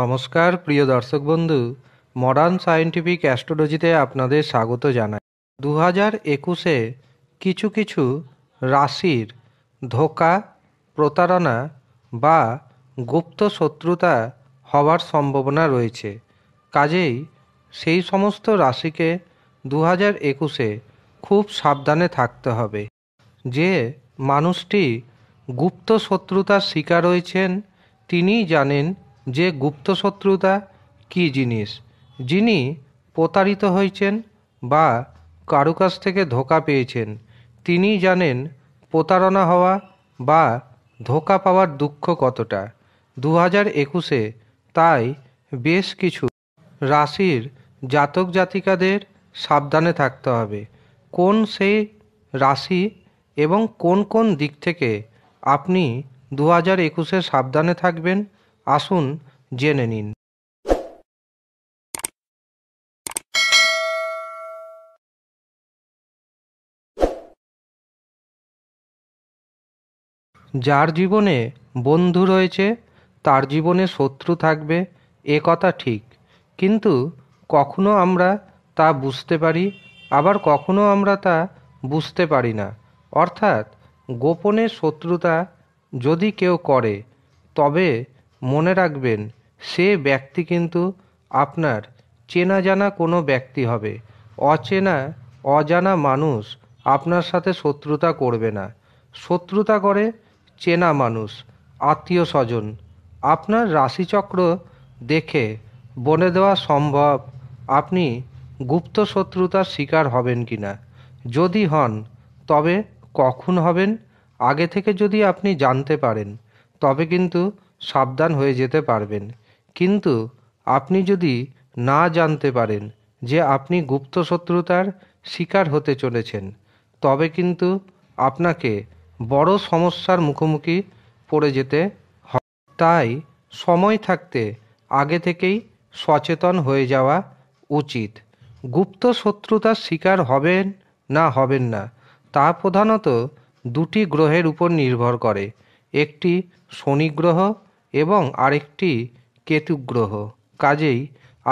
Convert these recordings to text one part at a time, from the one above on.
নমস্কার প্রিয় দর্শক বন্ধু মডার্ন সায়েন্টিফিক অ্যাস্ট্রোলজিতে আপনাদের স্বাগত জানাই দু হাজার একুশে কিছু কিছু রাশির ধোকা প্রতারণা বা গুপ্ত শত্রুতা হওয়ার সম্ভাবনা রয়েছে কাজেই সেই সমস্ত রাশিকে দু হাজার একুশে খুব সাবধানে থাকতে হবে যে মানুষটি গুপ্ত শত্রুতার শিকার রয়েছেন তিনিই জানেন যে গুপ্ত শত্রুতা কি জিনিস যিনি প্রতারিত হয়েছেন বা কারো কাছ থেকে ধোকা পেয়েছেন তিনি জানেন প্রতারণা হওয়া বা ধোকা পাওয়ার দুঃখ কতটা দু হাজার একুশে তাই বেশ কিছু রাশির জাতক জাতিকাদের সাবধানে থাকতে হবে কোন সেই রাশি এবং কোন কোন দিক থেকে আপনি দু হাজার একুশে সাবধানে থাকবেন আসুন জেনে নিন যার জীবনে বন্ধু রয়েছে তার জীবনে শত্রু থাকবে এ কথা ঠিক কিন্তু কখনো আমরা তা বুঝতে পারি আবার কখনো আমরা তা বুঝতে পারি না অর্থাৎ গোপনে শত্রুতা যদি কেউ করে তবে মনে রাখবেন সে ব্যক্তি কিন্তু আপনার চেনা জানা কোনো ব্যক্তি হবে অচেনা অজানা মানুষ আপনার সাথে শত্রুতা করবে না শত্রুতা করে চেনা মানুষ আত্মীয় স্বজন আপনার রাশিচক্র দেখে বনে দেওয়া সম্ভব আপনি গুপ্ত শত্রুতার শিকার হবেন কি না যদি হন তবে কখন হবেন আগে থেকে যদি আপনি জানতে পারেন তবে কিন্তু সাবধান হয়ে যেতে পারবেন কিন্তু আপনি যদি না জানতে পারেন যে আপনি গুপ্ত শত্রুতার শিকার হতে চলেছেন তবে কিন্তু আপনাকে বড় সমস্যার মুখোমুখি পড়ে যেতে হয় তাই সময় থাকতে আগে থেকেই সচেতন হয়ে যাওয়া উচিত গুপ্ত শত্রুতার শিকার হবেন না হবেন না তা প্রধানত দুটি গ্রহের উপর নির্ভর করে একটি শনি গ্রহ এবং আরেকটি কেতু গ্রহ কাজেই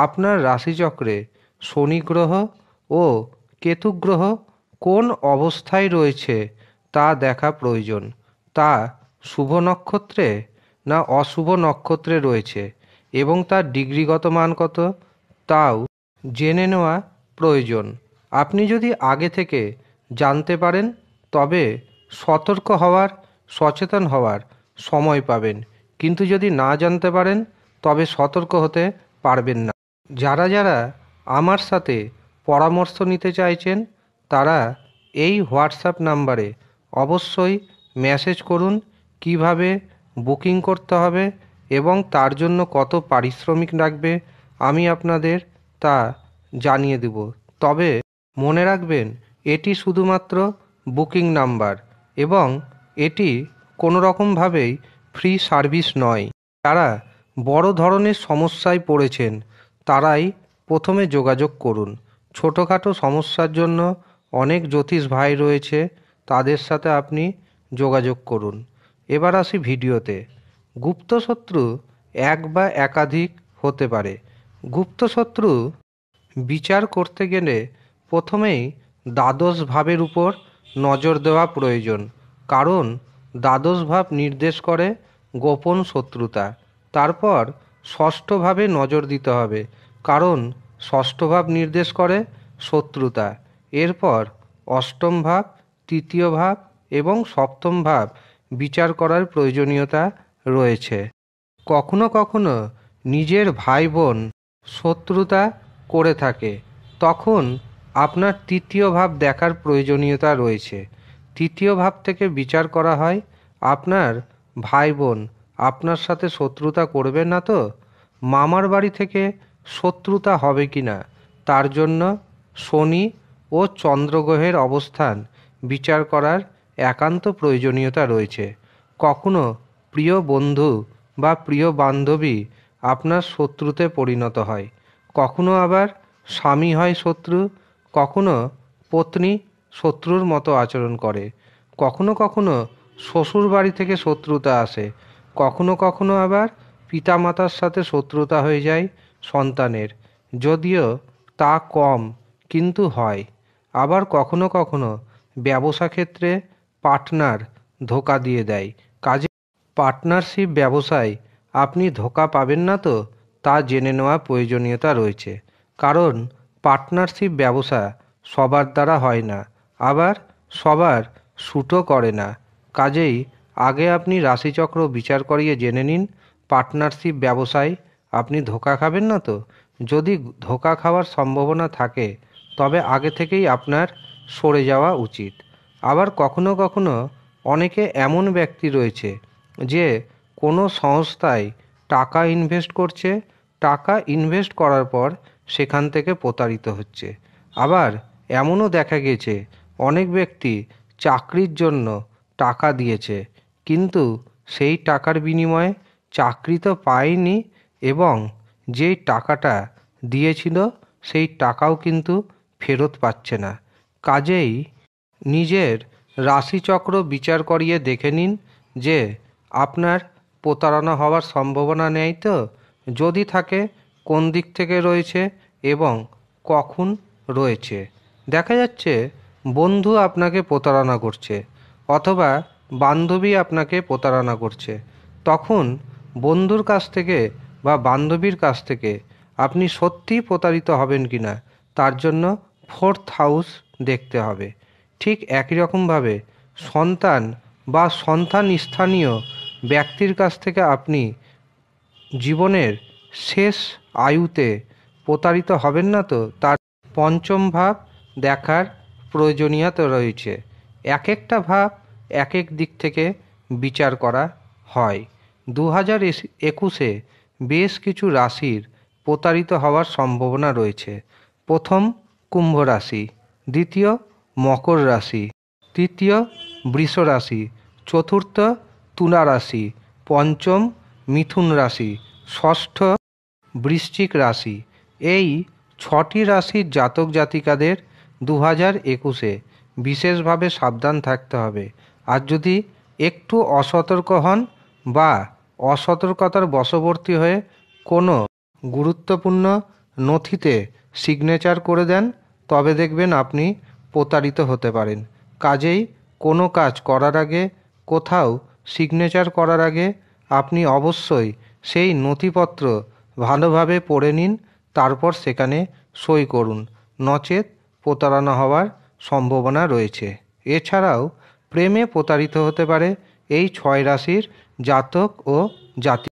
আপনার রাশিচক্রে শনি গ্রহ ও কেতু গ্রহ কোন অবস্থায় রয়েছে তা দেখা প্রয়োজন তা শুভ নক্ষত্রে না অশুভ নক্ষত্রে রয়েছে এবং তার ডিগ্রিগত মান কত তাও জেনে নেওয়া প্রয়োজন আপনি যদি আগে থেকে জানতে পারেন তবে সতর্ক হওয়ার সচেতন হওয়ার সময় পাবেন কিন্তু যদি না জানতে পারেন তবে সতর্ক হতে পারবেন না যারা যারা আমার সাথে পরামর্শ নিতে চাইছেন তারা এই হোয়াটসঅ্যাপ নাম্বারে অবশ্যই মেসেজ করুন কিভাবে বুকিং করতে হবে এবং তার জন্য কত পারিশ্রমিক লাগবে আমি আপনাদের তা জানিয়ে দেব তবে মনে রাখবেন এটি শুধুমাত্র বুকিং নাম্বার এবং এটি কোনো রকমভাবেই ফ্রি সার্ভিস নয় যারা বড় ধরনের সমস্যায় পড়েছেন তারাই প্রথমে যোগাযোগ করুন ছোটোখাটো সমস্যার জন্য অনেক জ্যোতিষ ভাই রয়েছে তাদের সাথে আপনি যোগাযোগ করুন এবার আসি ভিডিওতে গুপ্তশত্রু এক বা একাধিক হতে পারে গুপ্তশত্রু বিচার করতে গেলে প্রথমেই দ্বাদশ ভাবের উপর নজর দেওয়া প্রয়োজন কারণ দ্বাদশ ভাব নির্দেশ করে গোপন শত্রুতা তারপর ষষ্ঠভাবে নজর দিতে হবে কারণ ষষ্ঠ ভাব নির্দেশ করে শত্রুতা এরপর অষ্টম ভাব তৃতীয় ভাব এবং সপ্তম ভাব বিচার করার প্রয়োজনীয়তা রয়েছে কখনো কখনো নিজের ভাই বোন শত্রুতা করে থাকে তখন আপনার তৃতীয় ভাব দেখার প্রয়োজনীয়তা রয়েছে তৃতীয় ভাব থেকে বিচার করা হয় আপনার ভাই বোন আপনার সাথে শত্রুতা করবে না তো মামার বাড়ি থেকে শত্রুতা হবে কি না তার জন্য শনি ও চন্দ্রগ্রহের অবস্থান বিচার করার একান্ত প্রয়োজনীয়তা রয়েছে কখনো প্রিয় বন্ধু বা প্রিয় বান্ধবী আপনার শত্রুতে পরিণত হয় কখনো আবার স্বামী হয় শত্রু কখনো পত্নী শত্রুর মতো আচরণ করে কখনো কখনো শ্বশুর বাড়ি থেকে শত্রুতা আসে কখনো কখনো আবার পিতামাতার সাথে শত্রুতা হয়ে যায় সন্তানের যদিও তা কম কিন্তু হয় আবার কখনো কখনো ব্যবসা ক্ষেত্রে পার্টনার ধোকা দিয়ে দেয় কাজে পার্টনারশিপ ব্যবসায় আপনি ধোকা পাবেন না তো তা জেনে নেওয়া প্রয়োজনীয়তা রয়েছে কারণ পার্টনারশিপ ব্যবসা সবার দ্বারা হয় না আবার সবার সুটো করে না কাজেই আগে আপনি রাশিচক্র বিচার করিয়ে জেনে নিন পার্টনারশিপ ব্যবসায় আপনি ধোকা খাবেন না তো যদি ধোকা খাওয়ার সম্ভাবনা থাকে তবে আগে থেকেই আপনার সরে যাওয়া উচিত আবার কখনো কখনো অনেকে এমন ব্যক্তি রয়েছে যে কোনো সংস্থায় টাকা ইনভেস্ট করছে টাকা ইনভেস্ট করার পর সেখান থেকে প্রতারিত হচ্ছে আবার এমনও দেখা গেছে অনেক ব্যক্তি চাকরির জন্য টাকা দিয়েছে কিন্তু সেই টাকার বিনিময়ে চাকরি তো পায়নি এবং যে টাকাটা দিয়েছিল সেই টাকাও কিন্তু ফেরত পাচ্ছে না কাজেই নিজের রাশিচক্র বিচার করিয়ে দেখে নিন যে আপনার প্রতারণা হওয়ার সম্ভাবনা নেই তো যদি থাকে কোন দিক থেকে রয়েছে এবং কখন রয়েছে দেখা যাচ্ছে বন্ধু আপনাকে প্রতারণা করছে অথবা বান্ধবী আপনাকে প্রতারণা করছে তখন বন্ধুর কাছ থেকে বা বান্ধবীর কাছ থেকে আপনি সত্যিই প্রতারিত হবেন কি না তার জন্য ফোর্থ হাউস দেখতে হবে ঠিক একই রকমভাবে সন্তান বা সন্তান স্থানীয় ব্যক্তির কাছ থেকে আপনি জীবনের শেষ আয়ুতে প্রতারিত হবেন না তো তার পঞ্চম ভাব দেখার প্রয়োজনীয়তা রয়েছে এক একটা ভাব এক এক দিক থেকে বিচার করা হয় দু হাজার একুশে বেশ কিছু রাশির প্রতারিত হওয়ার সম্ভাবনা রয়েছে প্রথম কুম্ভ রাশি দ্বিতীয় মকর রাশি তৃতীয় বৃষ রাশি চতুর্থ তুলা রাশি পঞ্চম মিথুন রাশি ষষ্ঠ বৃশ্চিক রাশি এই ছটি রাশির জাতক জাতিকাদের দু হাজার একুশে বিশেষভাবে সাবধান থাকতে হবে আর যদি একটু অসতর্ক হন বা অসতর্কতার বশবর্তী হয়ে কোনো গুরুত্বপূর্ণ নথিতে সিগনেচার করে দেন তবে দেখবেন আপনি প্রতারিত হতে পারেন কাজেই কোনো কাজ করার আগে কোথাও সিগনেচার করার আগে আপনি অবশ্যই সেই নথিপত্র ভালোভাবে পড়ে নিন তারপর সেখানে সই করুন নচেত প্রতারণা হওয়ার সম্ভাবনা রয়েছে এছাড়াও প্রেমে প্রতারিত হতে পারে এই ছয় রাশির জাতক ও জাতি